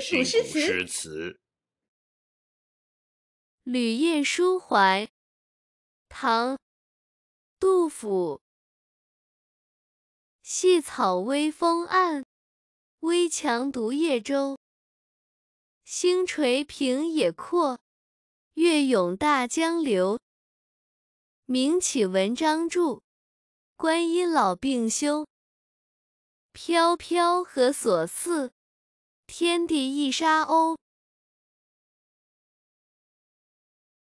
千古诗词。《旅夜书怀》唐·杜甫。细草微风岸，危樯独夜舟。星垂平野阔，月涌大江流。明启文章著，观音老病休。飘飘何所似？天地一沙鸥。